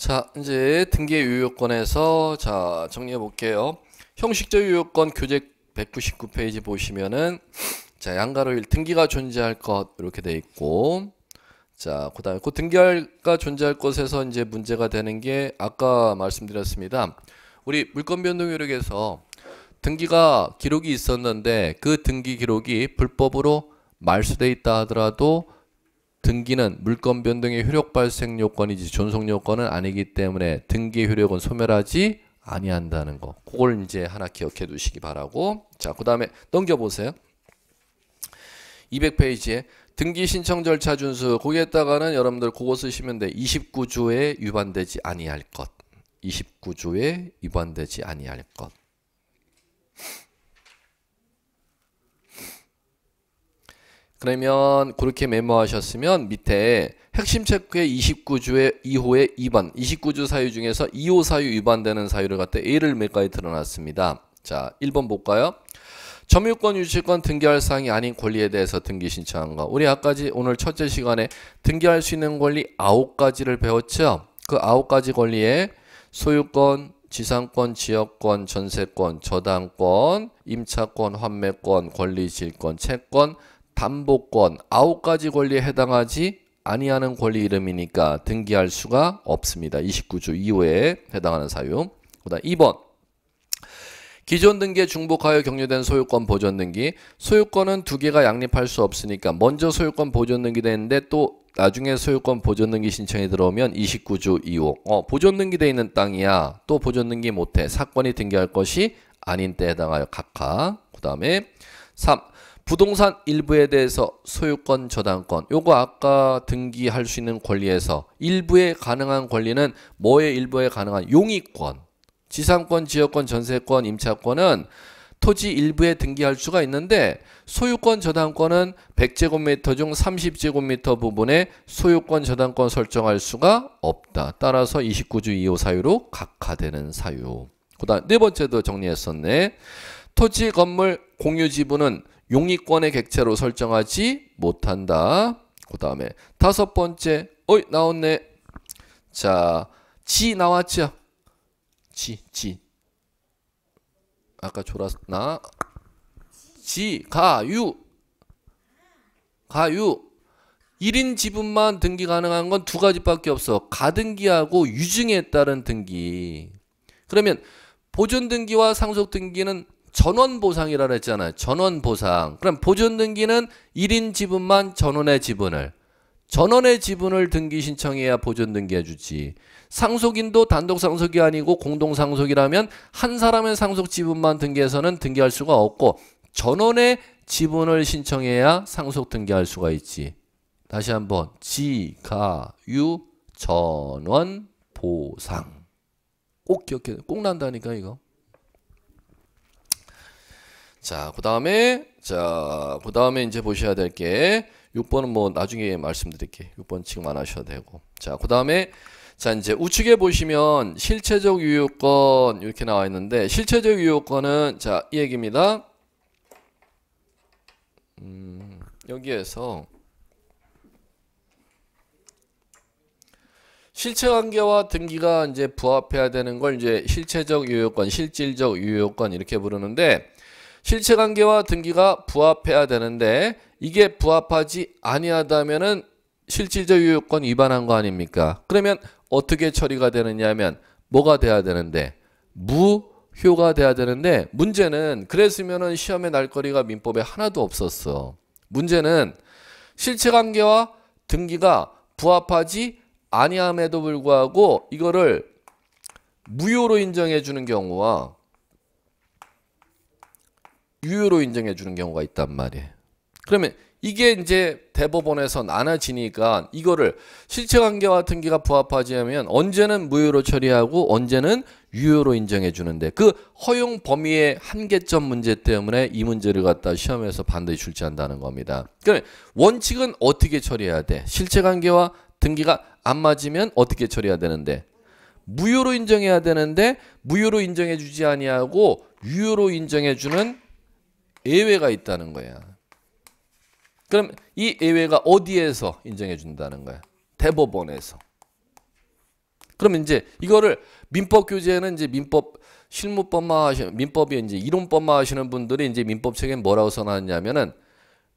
자, 이제 등기의 유효권에서 자, 정리해 볼게요. 형식적 유효권 교재 199페이지 보시면은 자, 양가로 일 등기가 존재할 것 이렇게 돼 있고 자, 그다음에 그 등기가 존재할 것에서 이제 문제가 되는 게 아까 말씀드렸습니다. 우리 물권 변동 효력에서 등기가 기록이 있었는데 그 등기 기록이 불법으로 말소돼 있다 하더라도 등기는 물건 변동의 효력 발생 요건이지 존속 요건은 아니기 때문에 등기 효력은 소멸하지 아니한다는 거. 그걸 이제 하나 기억해 두시기 바라고. 자, 그 다음에 넘겨보세요. 200페이지에 등기 신청 절차 준수 거기에따가는 여러분들 그거 쓰시면 돼. 29조에 위반되지 아니할 것. 29조에 위반되지 아니할 것. 그러면 그렇게 메모하셨으면 밑에 핵심 체크의 29주의 2호의 2번 29주 사유 중에서 2호 사유 위반되는 사유를 갖다 A를 몇 가지 드러났습니다. 자 1번 볼까요? 점유권 유치권 등기할 사항이 아닌 권리에 대해서 등기 신청한 거 우리 아까지 오늘 첫째 시간에 등기할 수 있는 권리 9가지를 배웠죠? 그 9가지 권리에 소유권, 지상권, 지역권, 전세권, 저당권, 임차권, 환매권, 권리질권, 채권, 담보권 아홉 가지 권리에 해당하지 아니하는 권리 이름이니까 등기할 수가 없습니다. 29조 2호에 해당하는 사유. 그다음 2번 기존 등기에 중복하여 격려된 소유권 보존 등기 소유권은 두 개가 양립할 수 없으니까 먼저 소유권 보존 등기 되는데 또 나중에 소유권 보존 등기 신청이 들어오면 29조 2호 어, 보존 등기 돼 있는 땅이야 또 보존 등기 못해 사건이 등기할 것이 아닌 때 해당하여 각하 그 다음에 3 부동산 일부에 대해서 소유권, 저당권 요거 아까 등기할 수 있는 권리에서 일부에 가능한 권리는 뭐의 일부에 가능한 용의권, 지상권, 지역권, 전세권, 임차권은 토지 일부에 등기할 수가 있는데 소유권 저당권은 100제곱미터 중 30제곱미터 부분에 소유권 저당권 설정할 수가 없다. 따라서 29주 2호 사유로 각하되는 사유. 그다음 네 번째도 정리했었네. 토지 건물 공유 지분은 용의권의 객체로 설정하지 못한다. 그 다음에 다섯 번째, 어이 나왔네. 자, 지 나왔죠? 지, 지. 아까 졸았나? 지, 가, 유. 가유. 1인 지분만 등기 가능한 건 두 가지밖에 없어. 가등기하고 유증에 따른 등기. 그러면 보존 등기와 상속 등기는 전원 보상이라고 했잖아요. 전원 보상. 그럼 보존 등기는 1인 지분만 전원의 지분을 전원의 지분을 등기 신청해야 보존 등기해 주지. 상속인도 단독 상속이 아니고 공동 상속이라면 한 사람의 상속 지분만 등기해서는 등기할 수가 없고 전원의 지분을 신청해야 상속 등기할 수가 있지. 다시 한번 지가유 전원 보상. 꼭 기억해. 꼭 난다니까 이거. 자, 그 다음에, 자, 그 다음에 이제 보셔야 될 게, 6번은 뭐 나중에 말씀드릴게. 요 6번 지금 안 하셔도 되고. 자, 그 다음에, 자, 이제 우측에 보시면 실체적 유효권 이렇게 나와 있는데, 실체적 유효권은, 자, 이 얘기입니다. 음, 여기에서, 실체 관계와 등기가 이제 부합해야 되는 걸 이제 실체적 유효권, 실질적 유효권 이렇게 부르는데, 실체관계와 등기가 부합해야 되는데 이게 부합하지 아니하다면은 실질적 유효권 위반한 거 아닙니까? 그러면 어떻게 처리가 되느냐면 하 뭐가 돼야 되는데 무효가 돼야 되는데 문제는 그랬으면은 시험의 날거리가 민법에 하나도 없었어. 문제는 실체관계와 등기가 부합하지 아니함에도 불구하고 이거를 무효로 인정해 주는 경우와 유효로 인정해 주는 경우가 있단 말이에요. 그러면 이게 이제 대법원에서 나눠지니까 이거를 실체관계와 등기가 부합하지 않으면 언제는 무효로 처리하고 언제는 유효로 인정해 주는데 그 허용 범위의 한계점 문제 때문에 이 문제를 갖다 시험에서 반드시 출제한다는 겁니다. 그러 원칙은 어떻게 처리해야 돼? 실체관계와 등기가 안 맞으면 어떻게 처리해야 되는데 무효로 인정해야 되는데 무효로 인정해 주지 아니하고 유효로 인정해 주는 예외가 있다는 거야. 그럼 이 예외가 어디에서 인정해 준다는 거야? 대법원에서. 그럼 이제 이거를 민법 교재는 이제 민법 실무법마 하시 민법이 이제 이론법마 하시는 분들이 이제 민법 책에 뭐라고 써놨냐면은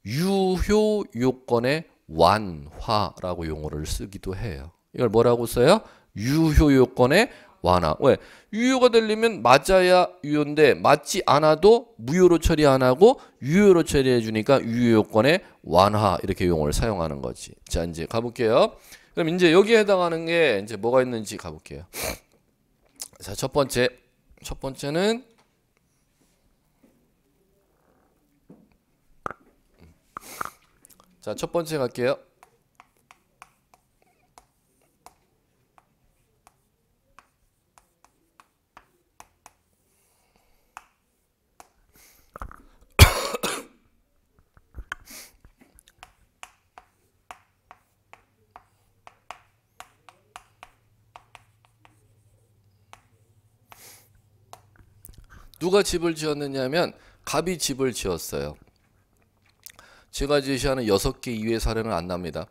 유효 요건의 완화라고 용어를 쓰기도 해요. 이걸 뭐라고 써요? 유효 요건의 완화. 왜? 유효가 되려면 맞아야 유효인데 맞지 않아도 무효로 처리 안 하고 유효로 처리해 주니까 유효요건의 완화 이렇게 용어를 사용하는 거지. 자, 이제 가볼게요. 그럼 이제 여기에 해당하는 게 이제 뭐가 있는지 가볼게요. 자, 첫 번째. 첫 번째는 자, 첫 번째 갈게요. 누가 집을 지었느냐면 갑이 집을 지었어요. 제가 제시하는 여섯 개이외 사례는 안 납니다.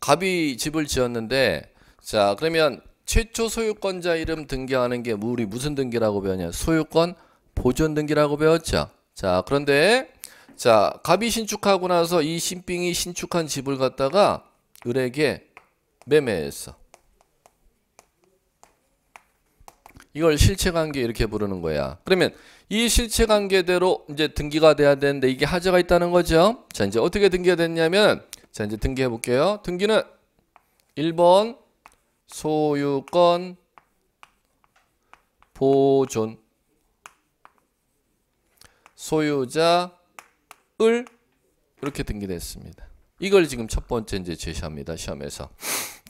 갑이 집을 지었는데 자 그러면 최초 소유권자 이름 등기하는 게 우리 무슨 등기라고 배웠냐? 소유권 보존 등기라고 배웠죠. 자 그런데 자 갑이 신축하고 나서 이 신빙이 신축한 집을 갖다가 을에게 매매했어. 이걸 실체관계 이렇게 부르는 거야. 그러면 이 실체관계대로 이제 등기가 돼야 되는데 이게 하자가 있다는 거죠. 자 이제 어떻게 등기가 됐냐면 자 이제 등기해 볼게요. 등기는 1번 소유권 보존 소유자을 이렇게 등기됐습니다. 이걸 지금 첫 번째 이제 제시합니다. 시험에서.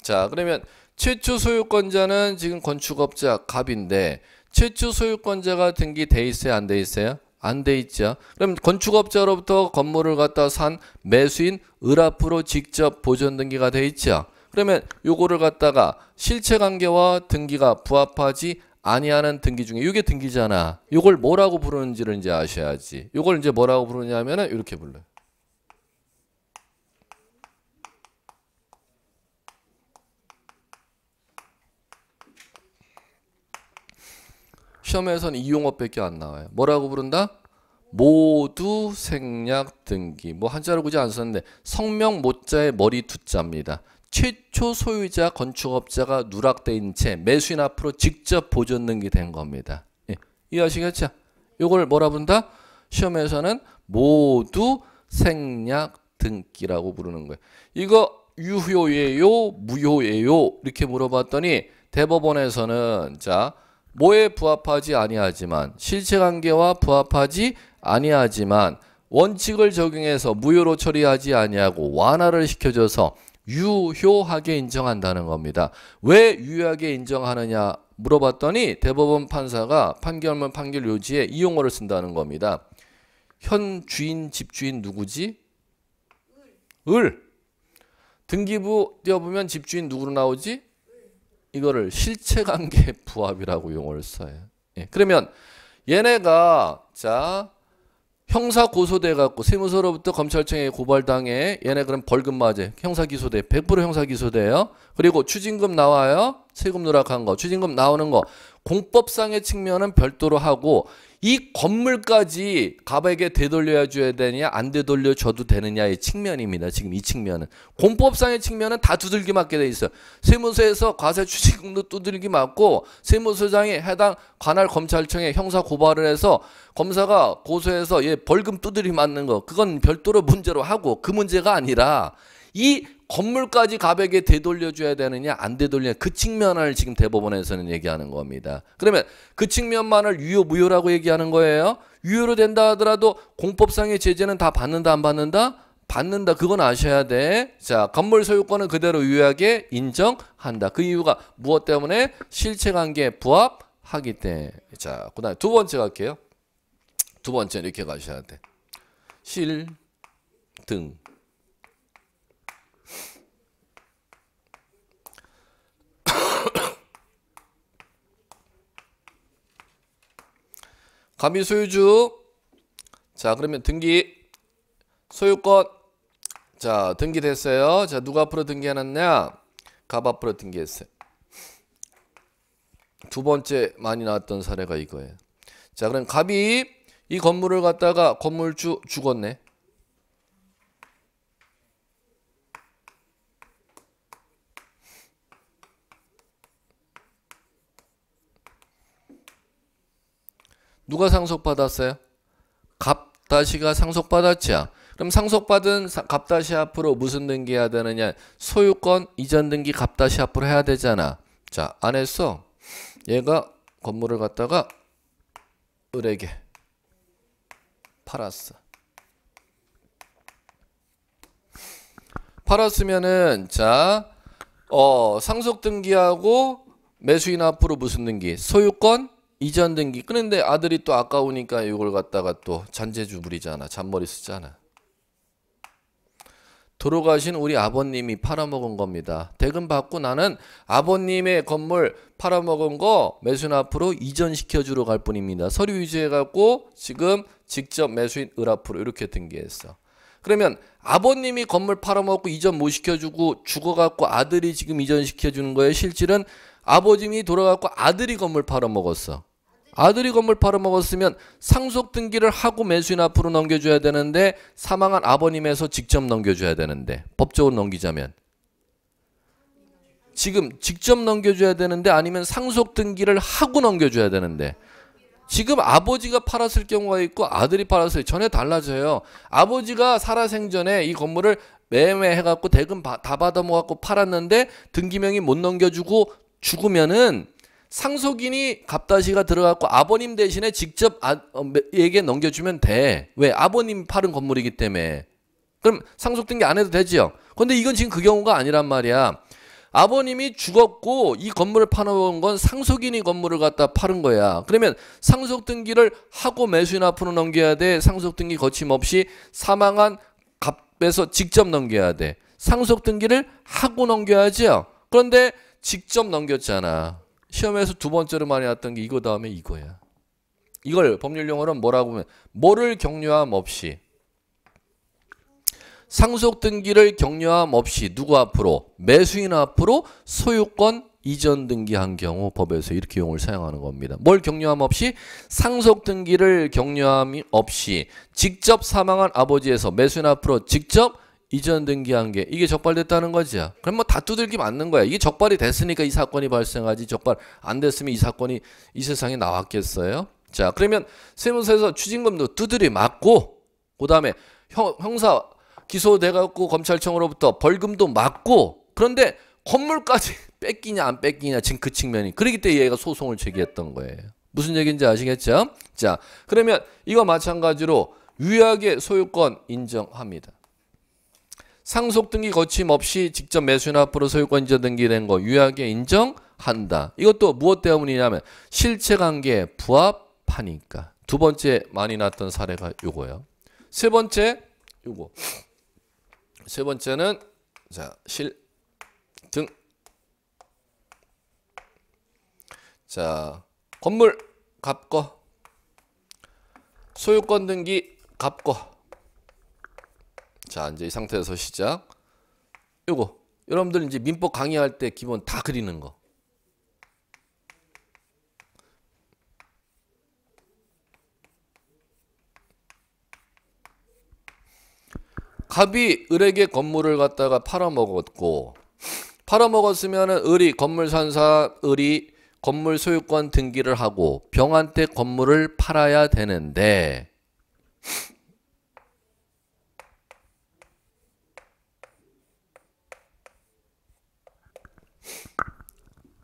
자, 그러면 최초 소유권자는 지금 건축업자 갑인데 최초 소유권자가 등기돼 있어요 안 돼 있어요? 안 돼 있죠. 그럼 건축업자로부터 건물을 갖다 산 매수인 을 앞으로 직접 보존 등기가 돼 있죠. 그러면 요거를 갖다가 실체 관계와 등기가 부합하지 아니하는 등기 중에 이게 등기잖아. 요걸 뭐라고 부르는지를 이제 아셔야지. 요걸 이제 뭐라고 부르냐면은 이렇게 불러요. 시험에서는 이 용어밖에 안 나와요. 뭐라고 부른다? 모두 생략 등기. 뭐 한자를 굳이 안 썼는데 성명 모자의 머리 두자입니다. 최초 소유자 건축업자가 누락된 채 매수인 앞으로 직접 보존 등기된 겁니다. 예. 이해하시겠죠? 이걸 뭐라 부른다? 시험에서는 모두 생략 등기라고 부르는 거예요. 이거 유효예요? 무효예요? 이렇게 물어봤더니 대법원에서는 자 뭐에 부합하지 아니하지만 실체관계와 부합하지 아니하지만 원칙을 적용해서 무효로 처리하지 아니하고 완화를 시켜줘서 유효하게 인정한다는 겁니다. 왜 유효하게 인정하느냐 물어봤더니 대법원 판사가 판결문 판결 요지에 이 용어를 쓴다는 겁니다. 현 주인 집주인 누구지? 을. 을. 등기부 띄어보면 집주인 누구로 나오지? 이거를 실체관계 부합이라고 용어를 써요. 예, 그러면 얘네가 자 형사 고소돼 갖고 세무서로부터 검찰청에 고발당해 얘네 그럼 벌금 맞아 형사 기소돼 100% 형사 기소돼요 그리고 추징금 나와요 세금 누락한 거 추징금 나오는 거 공법상의 측면은 별도로 하고 이 건물까지 갑에게 되돌려 줘야 되느냐 안 되돌려 줘도 되느냐의 측면입니다. 지금 이 측면은 공법상의 측면은 다 두들기 맞게 돼 있어요. 세무서에서 과세 추징금도 두들기 맞고 세무서장이 해당 관할 검찰청에 형사 고발을 해서 검사가 고소해서 얘 예, 벌금 두들기 맞는 거 그건 별도로 문제로 하고 그 문제가 아니라 이 건물까지 갑에게 되돌려줘야 되느냐 안되돌려냐그 측면을 지금 대법원에서는 얘기하는 겁니다. 그러면 그 측면만을 유효 무효라고 얘기하는 거예요. 유효로 된다 하더라도 공법상의 제재는 다 받는다 안 받는다? 받는다 그건 아셔야 돼. 자 건물 소유권은 그대로 유효하게 인정한다. 그 이유가 무엇 때문에 실체관계 부합하기 때문에 자 그다음 두 번째 갈게요. 두 번째 이렇게 가셔야 돼. 실등 가비 소유주 자 그러면 등기 소유권 자 등기됐어요 자 누가 앞으로 등기해놨냐 갑 앞으로 등기했어요 두 번째 많이 나왔던 사례가 이거예요 자 그럼 갑이 이 건물을 갖다가 건물주 죽었네 누가 상속받았어요? 갑다시가 상속받았지요. 그럼 상속받은 갑다시 앞으로 무슨 등기해야 되느냐? 소유권 이전 등기 갑다시 앞으로 해야 되잖아. 자, 안 했어. 얘가 건물을 갖다가 을에게 팔았어. 팔았으면은 자, 어, 상속 등기하고 매수인 앞으로 무슨 등기? 소유권 이전 등기 그런데 아들이 또 아까우니까 이걸 갖다가 또 잔재주 부리잖아. 잔머리 쓰잖아. 돌아가신 우리 아버님이 팔아먹은 겁니다. 대금 받고 나는 아버님의 건물 팔아먹은 거 매수인 앞으로 이전시켜 주러 갈 뿐입니다. 서류 위조해갖고 지금 직접 매수인 을 앞으로 이렇게 등기했어. 그러면 아버님이 건물 팔아먹고 이전 못 시켜주고 죽어갖고 아들이 지금 이전시켜주는 거예요. 실질은 아버님이 돌아갖고 아들이 건물 팔아먹었어. 아들이 건물 팔아먹었으면 상속 등기를 하고 매수인 앞으로 넘겨줘야 되는데 사망한 아버님에서 직접 넘겨줘야 되는데 법적으로 넘기자면 지금 직접 넘겨줘야 되는데 아니면 상속 등기를 하고 넘겨줘야 되는데 지금 아버지가 팔았을 경우가 있고 아들이 팔았을 전혀 달라져요. 아버지가 살아생전에 이 건물을 매매해갖고 대금 다 받아먹었고 팔았는데 등기명이 못 넘겨주고 죽으면은 상속인이 갑다시가 들어갔고 아버님 대신에 직접 아에게 어, 넘겨주면 돼. 왜? 아버님 팔은 건물이기 때문에. 그럼 상속등기 안 해도 되지요. 근데 이건 지금 그 경우가 아니란 말이야. 아버님이 죽었고 이 건물을 파놓은 건 상속인이 건물을 갖다 파는 거야. 그러면 상속등기를 하고 매수인 앞으로 넘겨야 돼. 상속등기 거침없이 사망한 갑에서 직접 넘겨야 돼. 상속등기를 하고 넘겨야지요. 그런데 직접 넘겼잖아. 시험에서 두 번째로 많이 왔던 게 이거 다음에 이거야. 이걸 법률 용어로는 뭐라고 하면 뭐를 격려함 없이 상속 등기를 격려함 없이 누구 앞으로 매수인 앞으로 소유권 이전 등기한 경우 법에서 이렇게 용을 사용하는 겁니다. 뭘 격려함 없이 상속 등기를 격려함 없이 직접 사망한 아버지에서 매수인 앞으로 직접 이전 등기한 게 이게 적발됐다는 거죠. 그럼 뭐 다 두들기 맞는 거야. 이게 적발이 됐으니까 이 사건이 발생하지 적발 안 됐으면 이 사건이 이 세상에 나왔겠어요. 자 그러면 세무서에서 추징금도 두들이 맞고 그 다음에 형사 기소돼갖고 검찰청으로부터 벌금도 맞고 그런데 건물까지 뺏기냐 안 뺏기냐 지금 그 측면이 그러기 때문에 얘가 소송을 제기했던 거예요. 무슨 얘기인지 아시겠죠? 자 그러면 이거 마찬가지로 유약의 소유권 인정합니다. 상속 등기 거침없이 직접 매수인 앞으로 소유권자 등기된 거유약에 인정한다. 이것도 무엇 때문이냐면 실체관계 부합하니까. 두 번째 많이 났던 사례가 요거예요. 세 번째 요거. 세 번째는 자, 실 등 자, 건물 갑거 소유권 등기 갑거 자, 이제 이 상태에서 시작. 요거. 여러분들 이제 민법 강의할 때 기본 다 그리는 거. 갑이 을에게 건물을 갖다가 팔아먹었고 팔아먹었으면 을이 건물 산사 을이 건물 소유권 등기를 하고 병한테 건물을 팔아야 되는데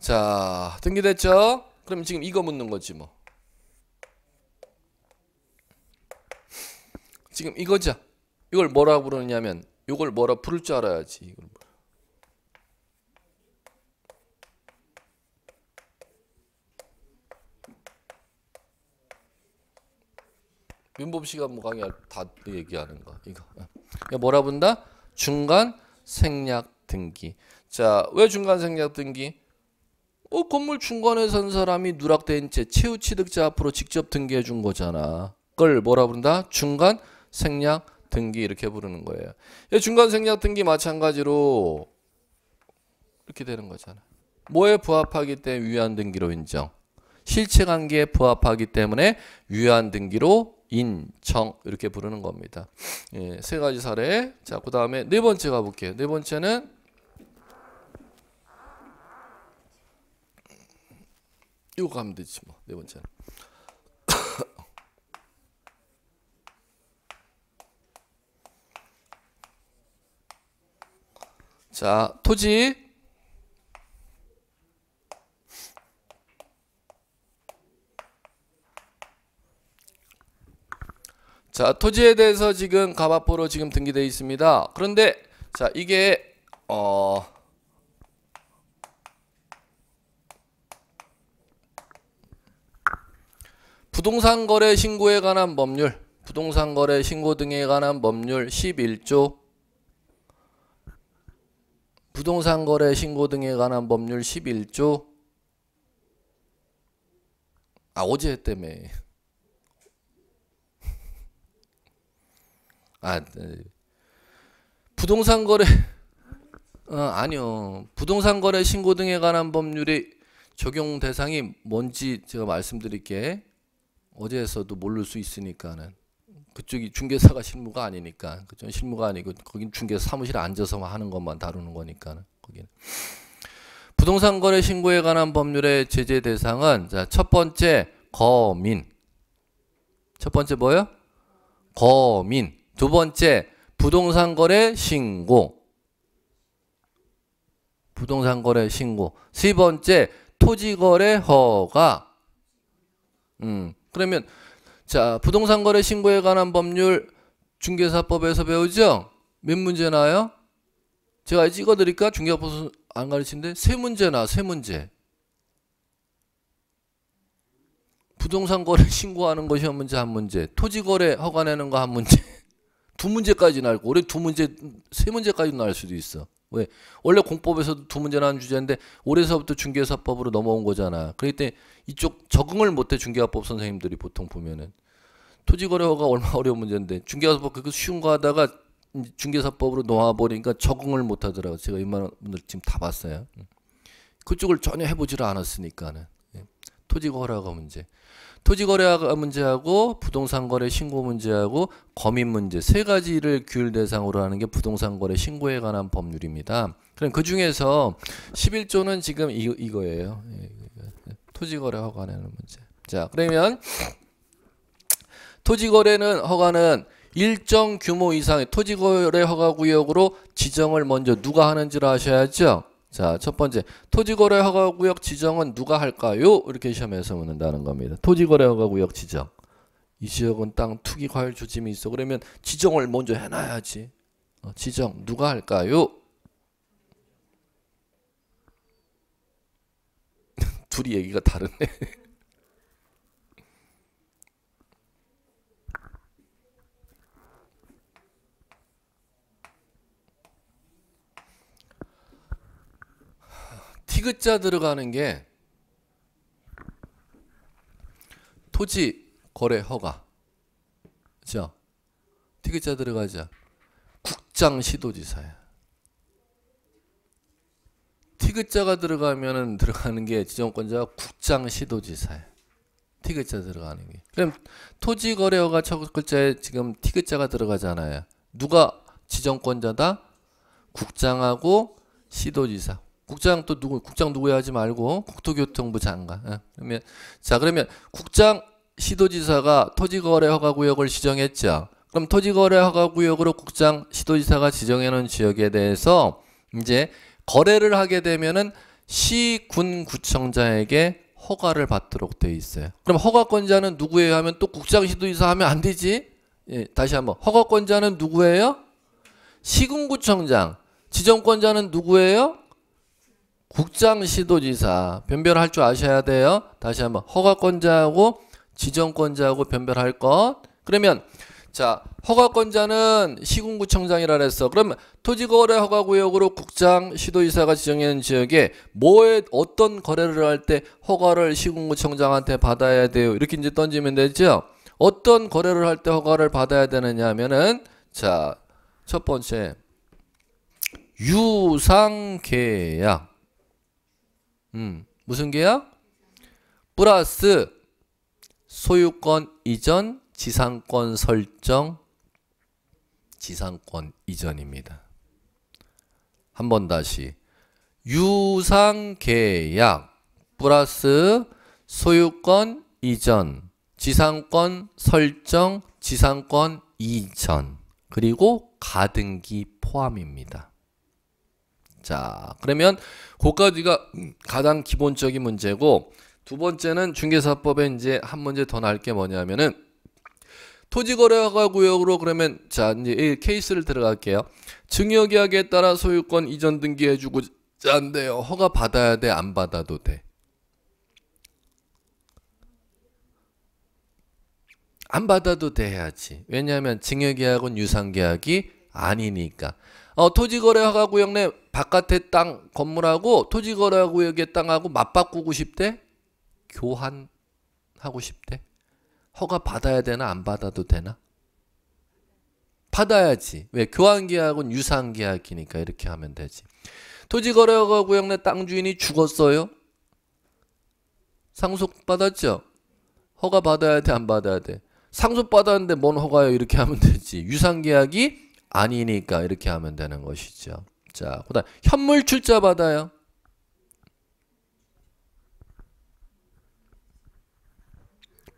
자, 등기됐죠? 그럼 지금 이거 묻는 거지 뭐. 지금 이거죠. 이걸 뭐라고 부르냐면 이걸 뭐라 부를 줄 알아야지. 이걸 뭐라. 윤범 씨가 뭐 강의 다 얘기하는 거 이거. 이거 뭐라 본다? 중간 생략 등기. 자, 왜 중간 생략 등기? 어, 건물 중간에 산 사람이 누락된 채 최후 취득자 앞으로 직접 등기해 준 거잖아. 그걸 뭐라 부른다? 중간 생략 등기 이렇게 부르는 거예요. 예, 중간 생략 등기 마찬가지로 이렇게 되는 거잖아. 뭐에 부합하기 때문에 위안 등기로 인정. 실체 관계에 부합하기 때문에 위안 등기로 인정 이렇게 부르는 겁니다. 예, 세 가지 사례. 자, 그다음에 네 번째 가 볼게요. 네 번째는 이거 가면 되지 뭐네 번째는. 자, 토지 자, 토지에 대해서 지금 가마포로 지금 등기되어 있습니다. 그런데 자, 이게 어 부동산 거래 신고에 관한 법률, 부동산 거래 신고 등에 관한 법률 11조 부동산 거래 신고 등에 관한 법률 11조 아 어제 했다며 아 네. 부동산 거래 어, 아니요 부동산 거래 신고 등에 관한 법률이 적용 대상이 뭔지 제가 말씀드릴게 어제에서도 모를 수 있으니까는 그쪽이 중개사가 실무가 아니니까 그죠 실무가 아니고 거긴 중개사 사무실에 앉아서 하는 것만 다루는 거니까는 거기는 부동산 거래 신고에 관한 법률의 제재 대상은 자첫 번째 거민 첫 번째 뭐요 거민 두 번째 부동산 거래 신고 부동산 거래 신고 세 번째 토지 거래 허가 음 그러면 자 부동산 거래 신고에 관한 법률 중개사법에서 배우죠? 몇 문제 나요? 제가 찍어드릴까? 중개사법 안가르치는데세 문제 나세 문제. 부동산 거래 신고하는 것이 한 문제 한 문제, 토지 거래 허가내는 거 한 문제, 두 문제까지 나올 거. 올해 두 문제, 세 문제까지 나올 수도 있어. 왜? 원래 공법에서도 두 문제 나온 주제인데 올해서부터 중개사법으로 넘어온 거잖아. 그랬더니 이쪽 적응을 못해 중개업법 선생님들이 보통 보면은 토지거래허가 얼마 나 어려운 문제인데 중개업법 그거 쉬운 거 하다가 중개사법으로 놓아버리니까 적응을 못 하더라고요. 제가 이만한 분들 지금 다 봤어요. 음. 그쪽을 전혀 해보지를 않았으니까는 예. 토지거래허가 문제, 토지거래허가 문제하고 부동산거래 신고 문제하고 거민 문제 세 가지를 규율 대상으로 하는 게 부동산거래 신고에 관한 법률입니다. 그럼 그 중에서 11조는 지금 이, 이거예요. 예. 토지거래 허가내는 문제. 자, 그러면 토지거래는 허가는 일정 규모 이상의 토지거래 허가 구역으로 지정을 먼저 누가 하는지를 아셔야죠. 자, 첫 번째 토지거래 허가 구역 지정은 누가 할까요? 이렇게 시험에서 묻는다는 겁니다. 토지거래 허가 구역 지정. 이 지역은 땅 투기 과열 조짐이 있어. 그러면 지정을 먼저 해놔야지. 어, 지정 누가 할까요? 둘이 얘기가 다르네. 티귿자 들어가는 게 토지 거래 허가. 그죠? 티귿자 들어가자. 국장 시도지사야. 티그자가 들어가면은 들어가는 게 지정권자가 국장 시도지사예요. 티그자 들어가는 게. 그럼 토지 거래허가 첫 글자에 지금 티그자가 들어가잖아요. 누가 지정권자다? 국장하고 시도지사. 국장 또 누구 국장 누구야 하지 말고 국토교통부 장관. 예. 그러면 자 그러면 국장 시도지사가 토지거래 허가구역을 지정했죠. 그럼 토지거래 허가구역으로 국장 시도지사가 지정해 놓은 지역에 대해서 이제 거래를 하게 되면은 시군구청장에게 허가를 받도록 돼 있어요. 그럼 허가권자는 누구예요? 하면 또 국장시도지사 하면 안 되지. 예, 다시 한번 허가권자는 누구예요? 시군구청장. 지정권자는 누구예요? 국장시도지사. 변별할 줄 아셔야 돼요. 다시 한번 허가권자하고 지정권자하고 변별할 것. 그러면 자, 허가권자는 시군구청장이라 그랬어. 그럼 토지거래 허가구역으로 국장, 시도이사가 지정한 지역에 뭐에 어떤 거래를 할 때 허가를 시군구청장한테 받아야 돼요. 이렇게 이제 던지면 되죠. 어떤 거래를 할 때 허가를 받아야 되느냐 하면은 자, 첫 번째 유상 계약. 음, 무슨 계약? 플러스 소유권 이전 지상권 설정, 지상권 이전입니다. 한 번 다시 유상계약 플러스 소유권 이전, 지상권 설정, 지상권 이전 그리고 가등기 포함입니다. 자, 그러면 고가지가 가장 기본적인 문제고 두 번째는 중개사법에 이제 한 문제 더 나을 게 뭐냐면은 토지거래허가구역으로 그러면 자 이제 케이스를 들어갈게요. 증여계약에 따라 소유권 이전 등기해주고 안 돼요. 허가 받아야 돼, 안 받아도 돼. 안 받아도 돼 해야지. 왜냐하면 증여계약은 유상계약이 아니니까. 어, 토지거래허가구역 내바깥에땅 건물하고 토지거래허가구역의 땅하고 맞바꾸고 싶대? 교환하고 싶대? 허가 받아야 되나 안 받아도 되나? 받아야지. 왜? 교환계약은 유상계약이니까 이렇게 하면 되지. 토지거래허가 구역 내땅 주인이 죽었어요? 상속받았죠? 허가 받아야 돼? 안 받아야 돼? 상속받았는데 뭔 허가요? 이렇게 하면 되지. 유상계약이 아니니까 이렇게 하면 되는 것이죠. 자, 그 다음 현물출자 받아요.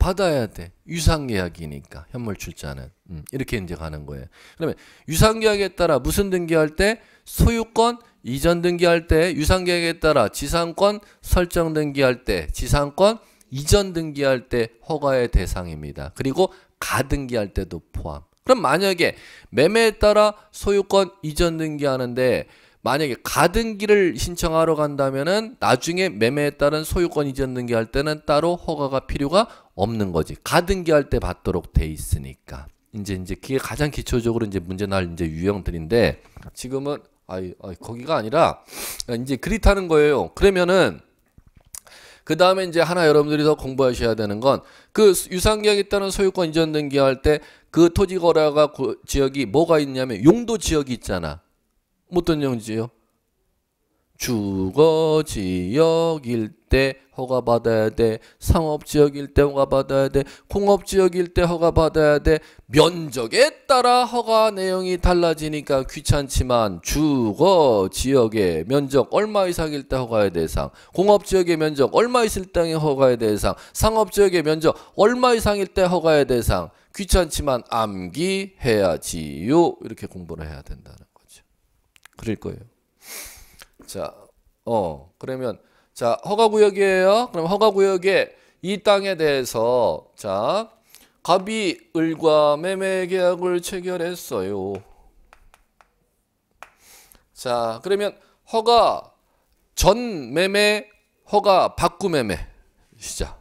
받아야 돼. 유상계약이니까 현물 출자는 음, 이렇게 이제 가는 거예요. 그러면 유상계약에 따라 무슨 등기할 때 소유권 이전 등기할 때 유상계약에 따라 지상권 설정 등기할 때 지상권 이전 등기할 때 허가의 대상입니다. 그리고 가등기할 때도 포함. 그럼 만약에 매매에 따라 소유권 이전 등기하는데 만약에 가등기를 신청하러 간다면은 나중에 매매에 따른 소유권 이전 등기할 때는 따로 허가가 필요가 없는 거지. 가등기 할때 받도록 돼 있으니까. 이제 이제 그게 가장 기초적으로 이제 문제 날 이제 유형들인데 지금은 아이, 아이 거기가 아니라 이제 그리타는 거예요. 그러면은 그 다음에 이제 하나 여러분들이 더 공부하셔야 되는 건 그 유상계약에 따른 소유권 이전 등기할 때 그 토지 거래가 그 지역이 뭐가 있냐면 용도 지역이 있잖아. 어떤 용지요? 주거 지역일 때 허가 받아야 돼. 상업 지역일 때 허가 받아야 돼. 공업 지역일 때 허가 받아야 돼. 면적에 따라 허가 내용이 달라지니까 귀찮지만 주거 지역의 면적 얼마 이상일 때 허가의 대상, 공업 지역의 면적 얼마 있을 때 허가의 대상, 상업 지역의 면적 얼마 이상일 때 허가의 대상. 귀찮지만 암기해야지요. 이렇게 공부를 해야 된다는 거죠. 그럴 거예요. 자, 어, 그러면 자, 허가 구역이에요. 그럼 허가 구역에 이 땅에 대해서 자, 갑이 을과 매매 계약을 체결했어요. 자, 그러면 허가 전 매매, 허가 바꾸 매매 시작.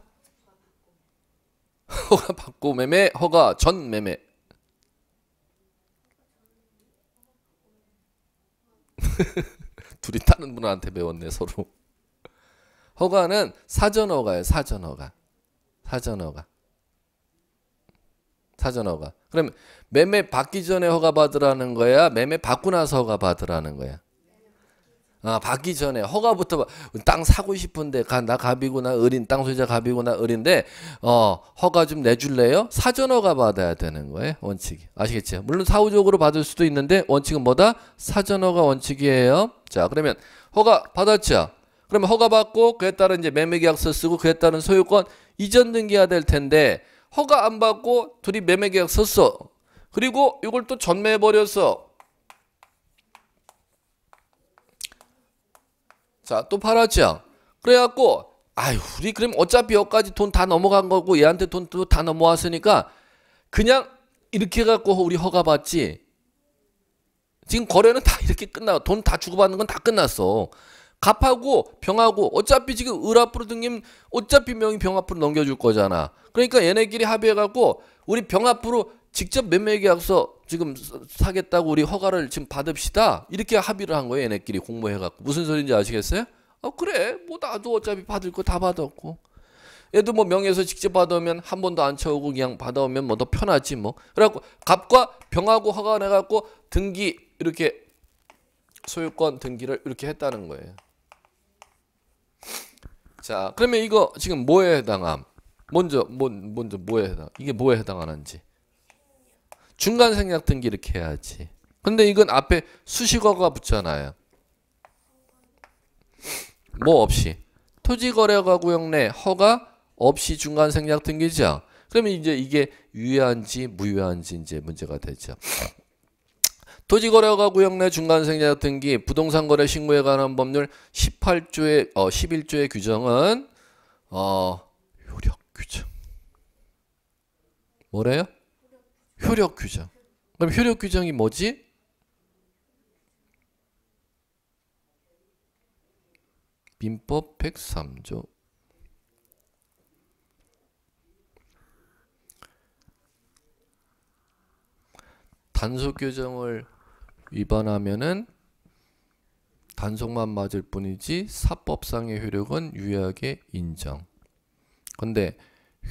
허가 바꾸 매매, 허가 전 매매. 둘이 다른 분한테 배웠네 서로. 허가는 사전허가예요. 사전허가. 사전허가. 사전허가. 그럼 매매 받기 전에 허가 받으라는 거야? 매매 받고 나서 허가 받으라는 거야? 아, 받기 전에 허가부터 땅 사고 싶은데 가, 나갑이구나 어린 땅 소유자 갑이구나어린데어 허가 좀 내줄래요? 사전 허가 받아야 되는 거예요 원칙이 아시겠죠? 물론 사후적으로 받을 수도 있는데 원칙은 뭐다? 사전 허가 원칙이에요. 자, 그러면 허가 받았죠. 그러면 허가 받고 그에 따른 이제 매매 계약서 쓰고 그에 따른 소유권 이전 등기해야 될 텐데 허가 안 받고 둘이 매매 계약서 써. 그리고 이걸 또 전매해 버려서 자, 또 팔았죠. 그래 갖고 아유, 우리 그럼 어차피 여기까지 돈 다 넘어간 거고 얘한테 돈도다 넘어왔으니까 그냥 이렇게 갖고 우리 허가 받지. 지금 거래는 다 이렇게 끝나 고돈 다 주고받는 건 다 끝났어. 갑하고 병하고 어차피 지금 을 앞으로 등님 어차피 명이 병 앞으로 넘겨줄 거잖아. 그러니까 얘네끼리 합의해갖고 우리 병 앞으로 직접 매매 계약서 지금 사겠다고 우리 허가를 지금 받읍시다. 이렇게 합의를 한 거예요. 얘네끼리 공모해갖고. 무슨 소린지 아시겠어요? 아 그래 뭐 나도 어차피 받을 거 다 받았고. 얘도 뭐 명예에서 직접 받아오면 한 번도 안 채우고 그냥 받아오면 뭐 더 편하지 뭐. 그래갖고 갑과 병하고 허가 내갖고 등기 이렇게 소유권 등기를 이렇게 했다는 거예요. 자, 그러면 이거 지금 뭐에 해당함? 먼저 뭐, 먼저 뭐에 해당? 이게 뭐에 해당하는지. 중간 생략 등기 이렇게 해야지. 근데 이건 앞에 수식어가 붙잖아요. 뭐 없이 토지 거래가 구역 내 허가 없이 중간 생략 등기죠. 그러면 이제 이게 유효한지 무효한지 이제 문제가 되죠. 토지거래허가 구역 내 중간생략등기 부동산 거래 신고에 관한 법률 18조의 어 11조의 규정은 어 효력 규정 뭐래요? 효력 규정 그럼 효력 규정이 뭐지? 민법 103조 단속 규정을 위반하면은 단속만 맞을 뿐이지 사법상의 효력은 유효하게 인정. 근데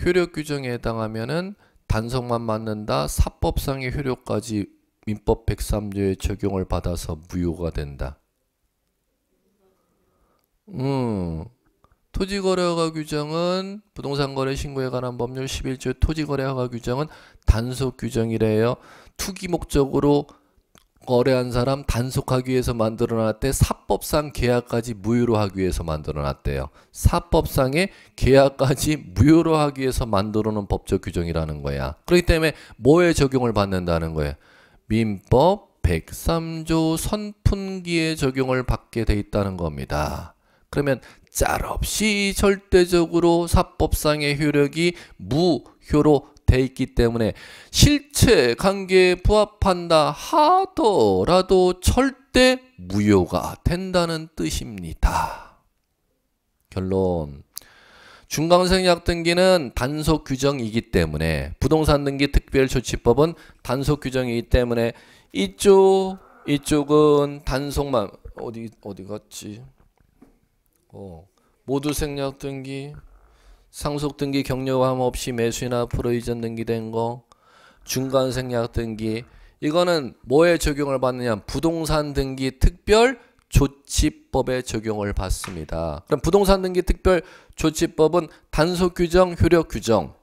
효력 규정에 해당하면은 단속만 맞는다 사법상의 효력까지 민법 103조의 적용을 받아서 무효가 된다. 음. 토지거래허가 규정은 부동산거래 신고에 관한 법률 11조의 토지거래허가 규정은 단속 규정이래요. 투기 목적으로 거래한 사람 단속하기 위해서 만들어 놨대. 사법상 계약까지 무효로 하기 위해서 만들어 놨대요. 사법상의 계약까지 무효로 하기 위해서 만들어 놓은 법적 규정이라는 거야. 그렇기 때문에 뭐에 적용을 받는다는 거예요? 민법 103조 선풍기에 적용을 받게 돼 있다는 겁니다. 그러면 짤없이 절대적으로 사법상의 효력이 무효로 돼 있기 때문에 실체 관계에 부합한다 하더라도 절대 무효가 된다는 뜻입니다. 결론 중간생 약등기는 단속 규정이기 때문에 부동산 등기 특별조치법은 단속 규정이기 때문에 이쪽 이쪽은 단속만 어디 어디 갔지? 어 모두 생략 등기 상속 등기 격려함 없이 매수나프로 이전 등기된 거 중간 생략 등기 이거는 뭐에 적용을 받느냐 부동산 등기 특별 조치법에 적용을 받습니다. 그럼 부동산 등기 특별 조치법은 단속 규정, 효력 규정,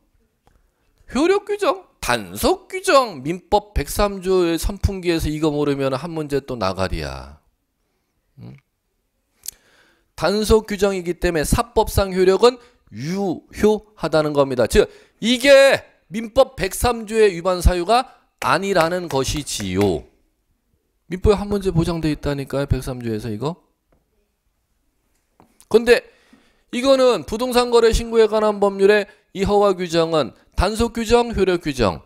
효력 규정, 단속 규정, 민법 103조의 선풍기에서 이거 모르면 한 문제 또 나가리야. 단속 규정이기 때문에 사법상 효력은 유효하다는 겁니다. 즉 이게 민법 103조의 위반 사유가 아니라는 것이지요. 민법에 한 문제 보장돼 있다니까요. 103조에서 이거. 근데 이거는 부동산 거래 신고에 관한 법률의 이 허가 규정은 단속 규정, 효력 규정.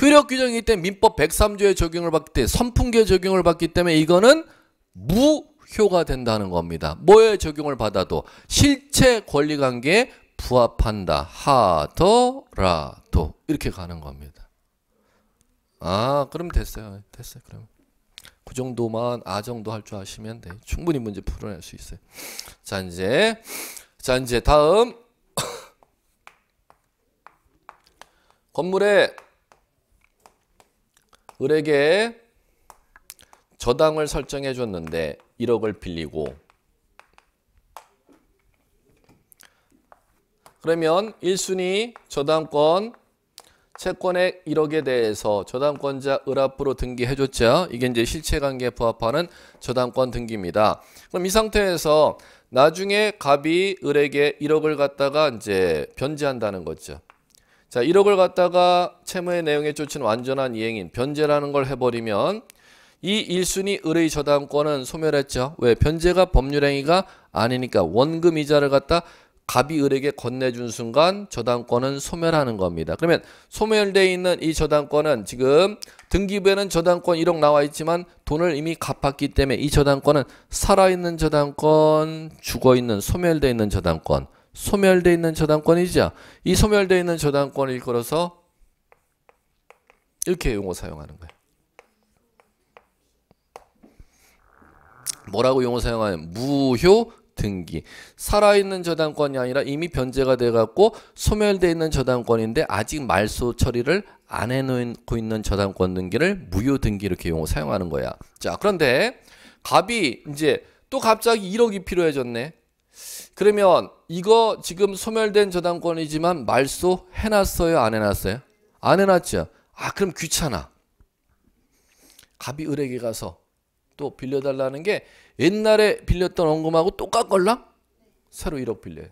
효력 규정이기 때문에 민법 103조의 적용을 받기 때문에 선풍기의 적용을 받기 때문에 이거는 무 효가 된다는 겁니다. 뭐에 적용을 받아도 실체 권리관계에 부합한다 하더라도 이렇게 가는 겁니다. 아 그럼 됐어요. 됐어요. 그럼 그 정도만 아 정도 할 줄 아시면 돼 충분히 문제 풀어낼 수 있어요. 자 이제 자 이제 다음 건물에 을에게 저당을 설정해 줬는데 1억을 빌리고 그러면 1순위 저당권 채권액 1억에 대해서 저당권자 을앞으로 등기해줬죠. 이게 이제 실체관계 부합하는 저당권 등기입니다. 그럼 이 상태에서 나중에 갑이 을에게 1억을 갖다가 이제 변제한다는 거죠. 자, 1억을 갖다가 채무의 내용에 쫓은 완전한 이행인 변제라는 걸 해버리면 이 1순위 을의 저당권은 소멸했죠. 왜? 변제가 법률행위가 아니니까 원금 이자를 갖다 갑이 을에게 건네준 순간 저당권은 소멸하는 겁니다. 그러면 소멸돼 있는 이 저당권은 지금 등기부에는 저당권 1억 나와 있지만 돈을 이미 갚았기 때문에 이 저당권은 살아있는 저당권, 죽어있는 소멸돼 있는 저당권, 소멸돼 있는 저당권이죠이 소멸돼 있는 저당권을 일컬어서 이렇게 용어 사용하는 거예요. 뭐라고 용어 사용하냐면 무효 등기. 살아있는 저당권이 아니라 이미 변제가 돼갖고 소멸돼 있는 저당권인데 아직 말소 처리를 안 해놓고 있는 저당권 등기를 무효 등기 이렇게 용어 사용하는 거야. 자, 그런데 갑이 이제 또 갑자기 1억이 필요해졌네. 그러면 이거 지금 소멸된 저당권이지만 말소 해놨어요? 안 해놨어요? 안 해놨죠? 아, 그럼 귀찮아. 갑이 을에게 가서 또 빌려달라는 게 옛날에 빌렸던 원금하고 똑같걸랑 새로 1억 빌려요.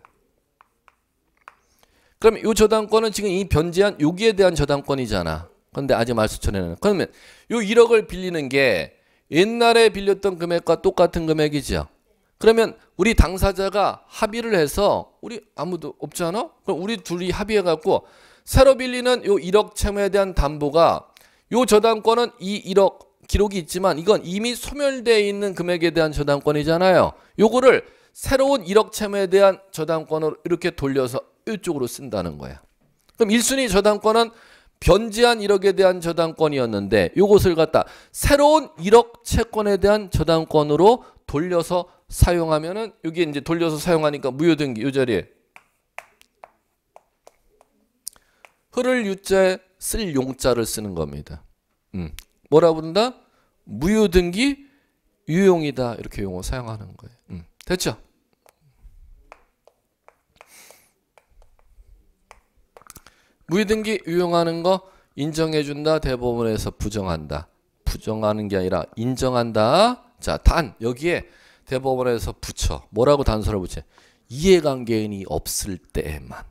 그럼 이 저당권은 지금 이 변제한 여기에 대한 저당권이잖아. 그런데 아직 말수천에는 그러면 이 1억을 빌리는 게 옛날에 빌렸던 금액과 똑같은 금액이죠. 그러면 우리 당사자가 합의를 해서 우리 아무도 없지 아 그럼 우리 둘이 합의해 갖고 새로 빌리는 요 1억 채무에 대한 담보가 요 저당권은 이 1억 기록이 있지만 이건 이미 소멸되어 있는 금액에 대한 저당권이잖아요. 요거를 새로운 1억 채무에 대한 저당권으로 이렇게 돌려서 이쪽으로 쓴다는 거야. 그럼 1순위 저당권은 변제한 1억에 대한 저당권이었는데 요것을 갖다 새로운 1억 채권에 대한 저당권으로 돌려서 사용하면은 여기 이제 돌려서 사용하니까 무효등기 요 자리에 흐를 유자에 쓸 용자를 쓰는 겁니다. 음. 뭐라 부른다? 무효등기 유용이다 이렇게 용어 사용하는 거예요. 음, 됐죠? 무효등기 유용하는 거 인정해준다 대법원에서 부정한다. 부정하는 게 아니라 인정한다. 자, 단 여기에 대법원에서 붙여 뭐라고 단서를 붙여 이해관계인이 없을 때만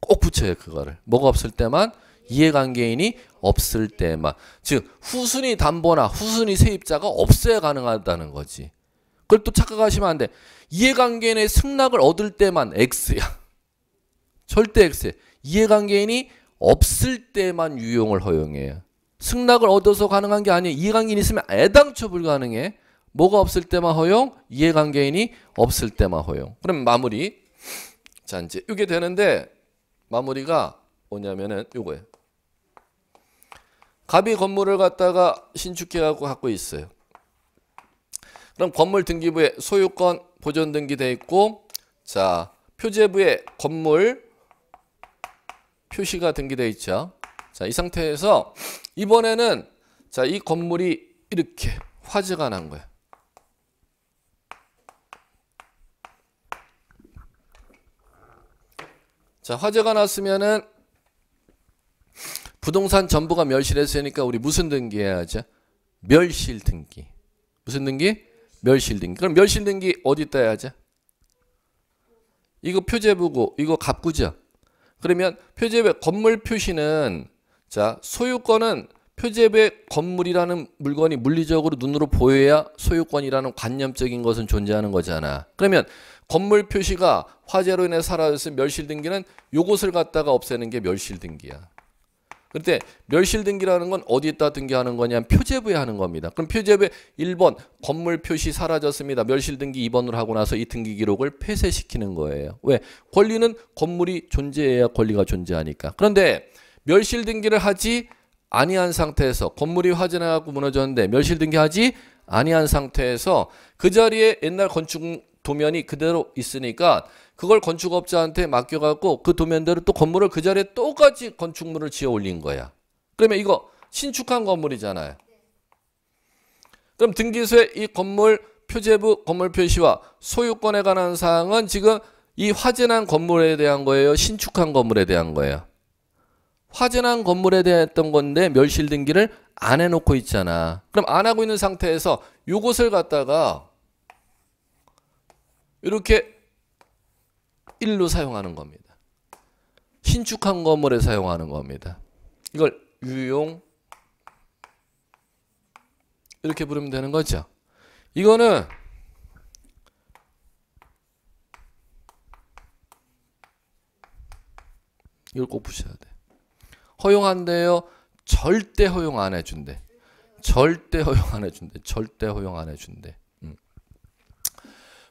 꼭 붙여요 그거를 뭐가 없을 때만 이해관계인이 없을 때만 즉 후순위 담보나 후순위 세입자가 없어야 가능하다는 거지. 그걸 또 착각하시면 안 돼. 이해관계인의 승낙을 얻을 때만 X야. 절대 X야. 이해관계인이 없을 때만 유용을 허용해요. 승낙을 얻어서 가능한 게 아니에요. 이해관계인이 있으면 애당초 불가능해. 뭐가 없을 때만 허용, 이해관계인이 없을 때만 허용. 그럼 마무리. 자, 이제 이게 되는데 마무리가 뭐냐면은 요거예요. 갑이 건물을 갖다가 신축해 갖고 갖고 있어요. 그럼 건물 등기부에 소유권 보존 등기돼 있고 자, 표제부에 건물 표시가 등기돼 있죠. 자, 이 상태에서 이번에는 자, 이 건물이 이렇게 화재가 난 거예요. 자, 화재가 났으면은 부동산 전부가 멸실했으니까 우리 무슨 등기 해야죠? 멸실 등기. 무슨 등기? 멸실 등기. 그럼 멸실 등기 어디다 해야죠? 이거 표제부고 이거 갑구죠. 그러면 표제부 건물 표시는 자 소유권은 표제부의 건물이라는 물건이 물리적으로 눈으로 보여야 소유권이라는 관념적인 것은 존재하는 거잖아. 그러면 건물 표시가 화재로 인해 사라졌으면 멸실 등기는 요것을 갖다가 없애는 게 멸실 등기야. 그런데 멸실등기라는 건 어디에다 등기하는 거냐 표제부에 하는 겁니다. 그럼 표제부에 1번 건물 표시 사라졌습니다. 멸실등기 2번으로 하고 나서 이 등기 기록을 폐쇄시키는 거예요. 왜? 권리는 건물이 존재해야 권리가 존재하니까. 그런데 멸실등기를 하지 아니한 상태에서 건물이 화재나고 무너졌는데 멸실등기하지 아니한 상태에서 그 자리에 옛날 건축 도면이 그대로 있으니까 그걸 건축업자한테 맡겨갖고 그 도면대로 또 건물을 그 자리에 똑같이 건축물을 지어 올린 거야. 그러면 이거 신축한 건물이잖아요. 그럼 등기소에 이 건물 표제부 건물 표시와 소유권에 관한 사항은 지금 이 화재난 건물에 대한 거예요? 신축한 건물에 대한 거예요? 화재난 건물에 대했던 건데 멸실 등기를 안 해놓고 있잖아. 그럼 안 하고 있는 상태에서 이것을 갖다가 이렇게 일로 사용하는 겁니다. 신축한 건물에 사용하는 겁니다. 이걸 유용 이렇게 부르면 되는 거죠. 이거는 이걸 꼭 부셔야 돼. 허용한대요. 절대 허용 안 해준대. 절대 허용 안 해준대. 절대 허용 안 해준대.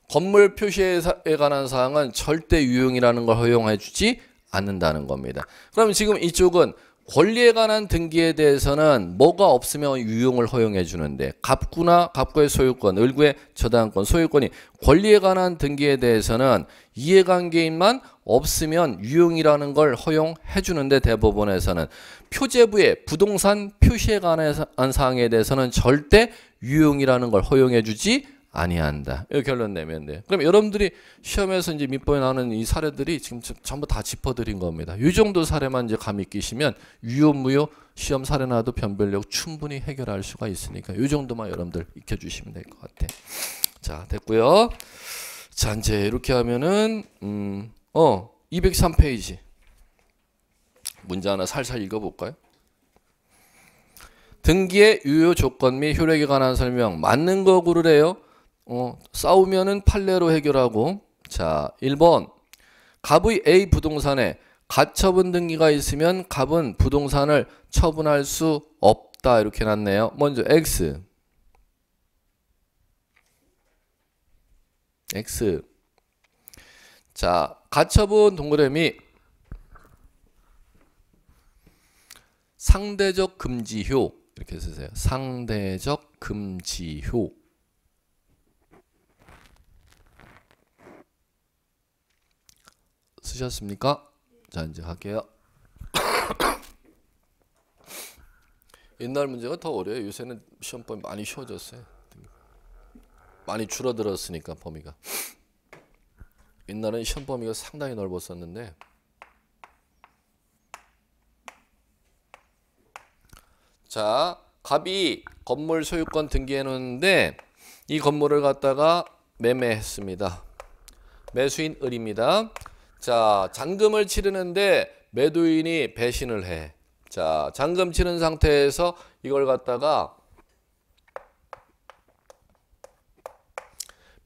건물 표시에 관한 사항은 절대 유용이라는 걸 허용해 주지 않는다는 겁니다. 그럼 지금 이쪽은 권리에 관한 등기에 대해서는 뭐가 없으면 유용을 허용해 주는데 갑구나 갑구의 소유권, 을구의 저당권, 소유권이 권리에 관한 등기에 대해서는 이해관계인만 없으면 유용이라는 걸 허용해 주는데 대법원에서는 표제부의 부동산 표시에 관한 사항에 대해서는 절대 유용이라는 걸 허용해 주지 아니한다. 이 결론 내면 돼 그럼 여러분들이 시험에서 이제 밑보에 나오는 이 사례들이 지금 전부 다 짚어드린 겁니다. 이 정도 사례만 이제 감이 끼시면 유효무효 시험 사례 나도 변별력 충분히 해결할 수가 있으니까 이 정도만 여러분들 익혀주시면 될 것 같아. 자 됐고요. 자 이제 이렇게 하면은 음, 어 203페이지 문제 하나 살살 읽어볼까요? 등기의 유효 조건 및 효력에 관한 설명 맞는 거 고르래요. 어, 싸우면은 판례로 해결하고 자, 1번 갑의 A 부동산에 가처분 등기가 있으면 갑은 부동산을 처분할 수 없다 이렇게 놨네요 먼저 X X 자, 가처분 동그라미 상대적 금지효 이렇게 쓰세요. 상대적 금지효 쓰셨습니까? 자 이제 갈게요. 옛날 문제가 더 어려요. 요새는 시험법이 많이 쉬워졌어요. 많이 줄어들었으니까 범위가. 옛날에 시험 범위가 상당히 넓었었는데 자 갑이 건물 소유권 등기해 놓는데 이 건물을 갖다가 매매했습니다. 매수인 을입니다. 자, 잔금을 치르는데 매도인이 배신을 해. 자, 잔금 치는 상태에서 이걸 갖다가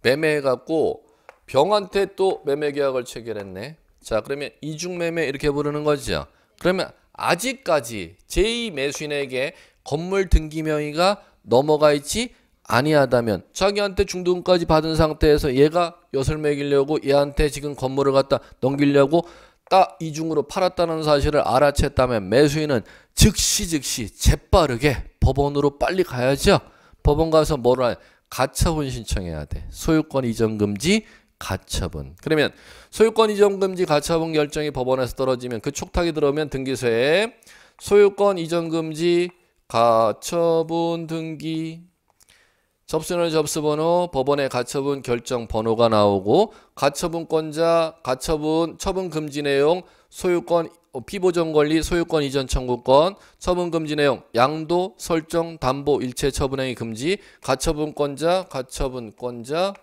매매해갖고 병한테 또 매매 계약을 체결했네. 자, 그러면 이중매매 이렇게 부르는 거죠. 그러면 아직까지 제2매수인에게 건물 등기 명의가 넘어가 있지 아니하다면 자기한테 중도금까지 받은 상태에서 얘가 엿을 먹이려고 얘한테 지금 건물을 갖다 넘기려고 딱 이중으로 팔았다는 사실을 알아챘다면 매수인은 즉시 즉시 재빠르게 법원으로 빨리 가야죠. 법원 가서 뭐를 할? 가처분 신청해야 돼. 소유권 이전 금지 가처분. 그러면 소유권 이전 금지 가처분 결정이 법원에서 떨어지면 그 촉탁이 들어오면 등기소에 소유권 이전 금지 가처분 등기 접수는 접수번호, 법원의 가처분 결정 번호가 나오고 가처분권자, 가처분, 처분금지 내용, 소유권, 어, 피보전 권리, 소유권 이전 청구권, 처분금지 내용, 양도, 설정, 담보, 일체 처분행위 금지, 가처분권자, 가처분권자,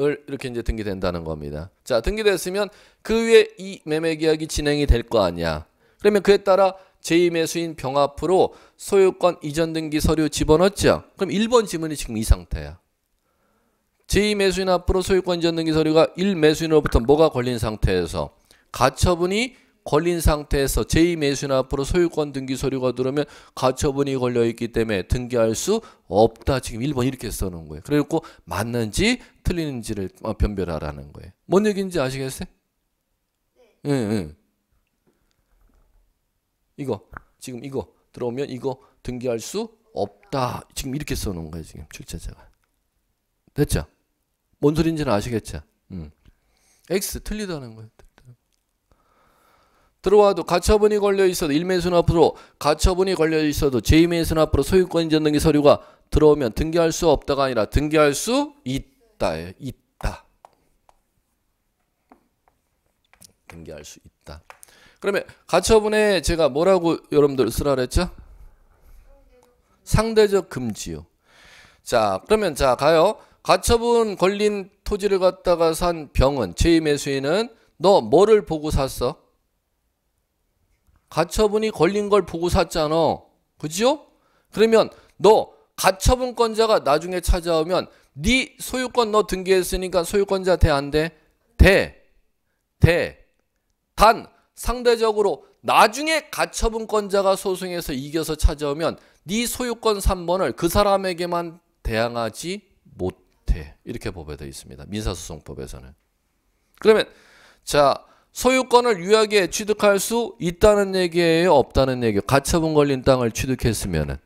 을 이렇게 이제 등기된다는 겁니다. 자, 등기됐으면 그 위에 이 매매 계약이 진행이 될 거 아니야. 그러면 그에 따라 제2매수인 병앞으로 소유권 이전 등기 서류 집어넣었죠. 그럼 1번 지문이 지금 이 상태야. 제2매수인 앞으로 소유권 이전 등기 서류가 1매수인으로부터 뭐가 걸린 상태에서 가처분이 걸린 상태에서 제2매수인 앞으로 소유권 등기 서류가 들어오면 가처분이 걸려 있기 때문에 등기할 수 없다. 지금 1번 이렇게 써놓은 거예요. 그래갖고 맞는지 틀리는지를 어, 변별하라는 거예요. 뭔 얘기인지 아시겠어요? 네. 응, 예, 응. 예. 이거 지금 이거 들어오면 이거 등기할 수 없다. 지금 이렇게 써놓은 거예요. 지금 출제자가. 됐죠? 뭔 소리인지는 아시겠죠? 음. X 틀리다는 거예요. 들어와도 가처분이 걸려 있어도 일매수는 앞으로 가처분이 걸려 있어도 제2매수는 앞으로 소유권 전등기 서류가 들어오면 등기할 수 없다가 아니라 등기할 수 있다. 예, 있다. 등기할 수 있다. 그러면 가처분에 제가 뭐라고 여러분들 쓰라 그랬죠? 상대적 금지요. 자, 그러면 자 가요. 가처분 걸린 토지를 갖다가 산 병은 제임매수인은너 뭐를 보고 샀어? 가처분이 걸린 걸 보고 샀잖아. 그지요? 그러면 너 가처분권자가 나중에 찾아오면 네 소유권 너 등기했으니까 소유권자 대안 돼? 대. 대. 단 상대적으로 나중에 가처분권자가 소송에서 이겨서 찾아오면 네 소유권 3번을 그 사람에게만 대항하지 못해. 이렇게 법에 되어 있습니다. 민사소송법에서는. 그러면 자 소유권을 유효하 취득할 수 있다는 얘기예요? 없다는 얘기예요? 가처분 걸린 땅을 취득했으면 은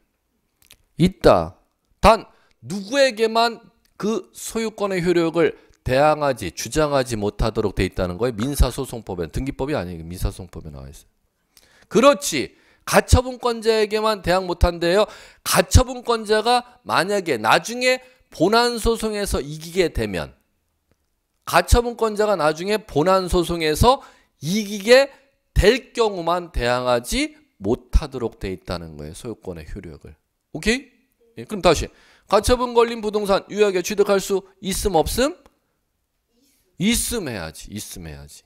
있다. 단 누구에게만 그 소유권의 효력을 대항하지 주장하지 못하도록 돼 있다는 거에 민사소송법에 등기법이 아니에요. 민사소송법에 나와 있어요. 그렇지. 가처분권자에게만 대항 못한대요. 가처분권자가 만약에 나중에 본안소송에서 이기게 되면 가처분권자가 나중에 본안소송에서 이기게 될 경우만 대항하지 못하도록 돼 있다는 거예요. 소유권의 효력을. 오케이? 예, 그럼 다시 가처분 걸린 부동산 유효하게 취득할 수 있음 없음 있음 해야지. 있음 해야지.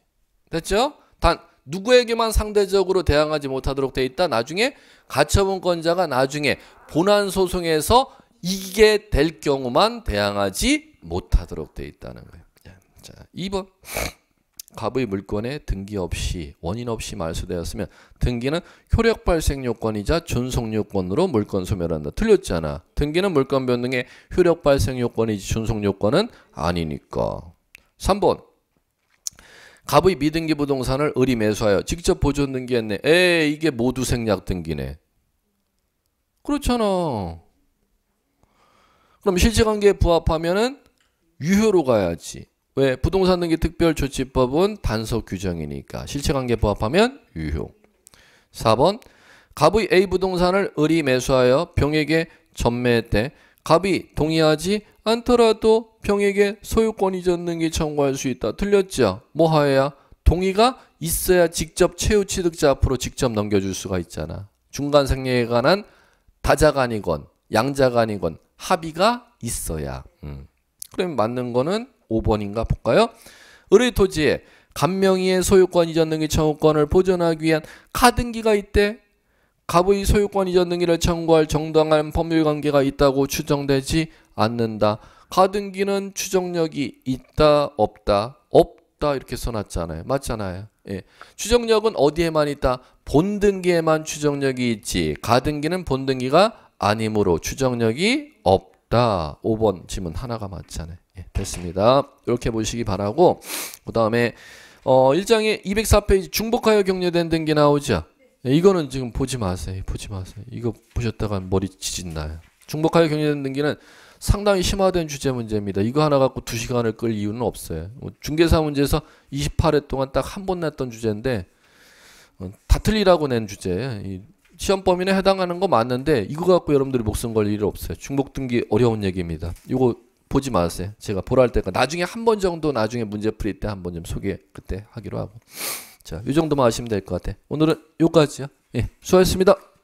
됐죠? 단 누구에게만 상대적으로 대항하지 못하도록 돼 있다. 나중에 가처분권자가 나중에 본안 소송에서 이기게 될 경우만 대항하지 못하도록 돼 있다는 거예요. 예, 자, 2번. 갑의 물건에 등기 없이 원인 없이 말소되었으면 등기는 효력 발생 요건이자 준속 요건으로 물건 소멸한다. 틀렸잖아. 등기는 물건 변동의 효력 발생 요건이지 준속 요건은 아니니까. 3번 갑의 미등기 부동산을 을이 매수하여 직접 보존 등기했네. 에 이게 모두 생략 등기네. 그렇잖아. 그럼 실체관계에 부합하면은 유효로 가야지. 왜? 부동산 등기 특별조치법은 단서 규정이니까 실체관계에 부합하면 유효. 4번 갑의 A 부동산을 을이 매수하여 병에게 전매했대. 갑이 동의하지 않더라도 병에게 소유권이 전등기 청구할 수 있다. 틀렸죠? 뭐하야? 여 동의가 있어야 직접 채우 취득자 앞으로 직접 넘겨줄 수가 있잖아. 중간 생략에 관한 다자간이건 양자간이건 합의가 있어야. 음. 그럼 맞는 거는 5번인가 볼까요? 을의 토지에 간명이의 소유권 이전 등기 청구권을 보존하기 위한 카등기가 있대. 갑의 소유권 이전 등기를 청구할 정당한 법률관계가 있다고 추정되지 않는다. 가등기는 추정력이 있다 없다 없다 이렇게 써놨잖아요. 맞잖아요. 예. 추정력은 어디에만 있다? 본등기에만 추정력이 있지. 가등기는 본등기가 아니므로 추정력이 없다. 5번 지문 하나가 맞잖아요. 예, 됐습니다. 이렇게 보시기 바라고 그 다음에 어, 1장에 204페이지 중복하여 격려된 등기 나오죠. 네, 이거는 지금 보지 마세요. 보지 마세요. 이거 보셨다가 머리 지진나요. 중복하여 경제된 등기는 상당히 심화된 주제 문제입니다. 이거 하나 갖고 두시간을끌 이유는 없어요. 뭐 중개사 문제에서 28회 동안 딱 한 번 냈던 주제인데 어, 다 틀리라고 낸 주제예요. 이 시험 범위에 해당하는 거 맞는데 이거 갖고 여러분들이 목숨 걸 일이 없어요. 중복 등기 어려운 얘기입니다. 이거 보지 마세요. 제가 보라 할 때가 나중에 한 번 정도 나중에 문제 풀이 때 한 번 좀 소개 그때 하기로 하고. 자, 이 정도만 아시면 될 것 같아. 오늘은 여기까지요. 예, 수고하셨습니다.